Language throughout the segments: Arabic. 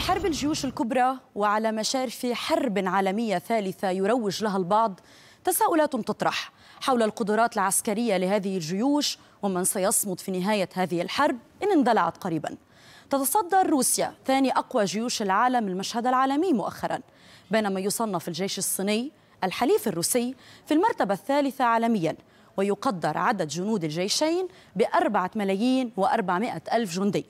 في حرب الجيوش الكبرى وعلى مشارف حرب عالمية ثالثة يروج لها البعض تساؤلات تطرح حول القدرات العسكرية لهذه الجيوش ومن سيصمد في نهاية هذه الحرب إن اندلعت قريبا تتصدر روسيا ثاني أقوى جيوش العالم المشهد العالمي مؤخرا بينما يصنف الجيش الصيني الحليف الروسي في المرتبة الثالثة عالميا ويقدر عدد جنود الجيشين بأربعة ملايين وأربعمائة ألف جندي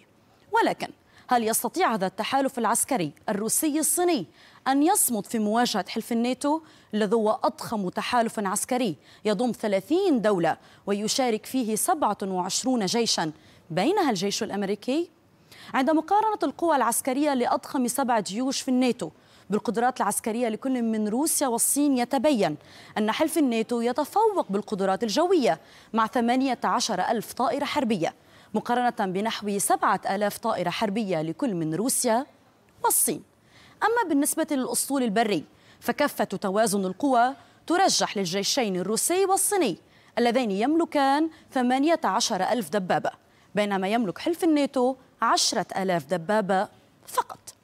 ولكن هل يستطيع هذا التحالف العسكري الروسي الصيني أن يصمد في مواجهة حلف الناتو الذي هو أضخم تحالف عسكري يضم 30 دولة ويشارك فيه 27 جيشا بينها الجيش الأمريكي عند مقارنة القوى العسكرية لأضخم سبع جيوش في الناتو بالقدرات العسكرية لكل من روسيا والصين يتبين أن حلف الناتو يتفوق بالقدرات الجوية مع 18 ألف طائرة حربية مقارنة بنحو 7000 طائرة حربية لكل من روسيا والصين أما بالنسبة للأسطول البري فكفة توازن القوى ترجح للجيشين الروسي والصيني اللذين يملكان 18 ألف دبابة بينما يملك حلف الناتو 10 ألاف دبابة فقط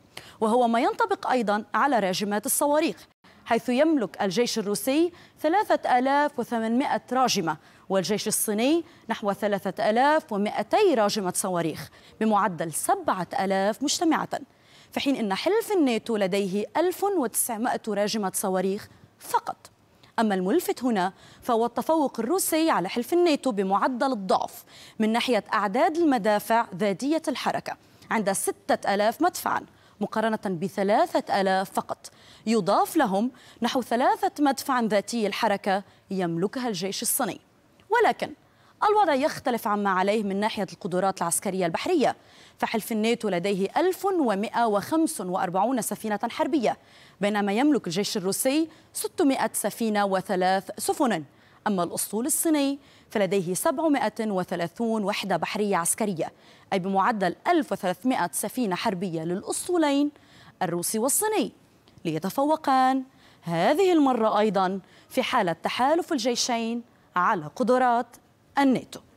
وهو ما ينطبق أيضا على راجمات الصواريخ حيث يملك الجيش الروسي 3800 راجمة والجيش الصيني نحو 3200 راجمة صواريخ بمعدل 7000 مجتمعة في حين أن حلف الناتو لديه 1900 راجمة صواريخ فقط أما الملفت هنا فهو التفوق الروسي على حلف الناتو بمعدل الضعف من ناحية أعداد المدافع ذاتية الحركة عند 6000 مدفعاً مقارنة بثلاثة ألاف فقط يضاف لهم نحو ثلاثة مدفع ذاتي الحركة يملكها الجيش الصيني ولكن الوضع يختلف عما عليه من ناحية القدرات العسكرية البحرية فحلف الناتو لديه 1145 سفينة حربية بينما يملك الجيش الروسي 600 سفينة وثلاث سفن أما الأسطول الصيني فلديه 730 وحدة بحرية عسكرية أي بمعدل 1300 سفينة حربية للأسطولين الروسي والصيني ليتفوقان هذه المرة أيضا في حالة تحالف الجيشين على قدرات الناتو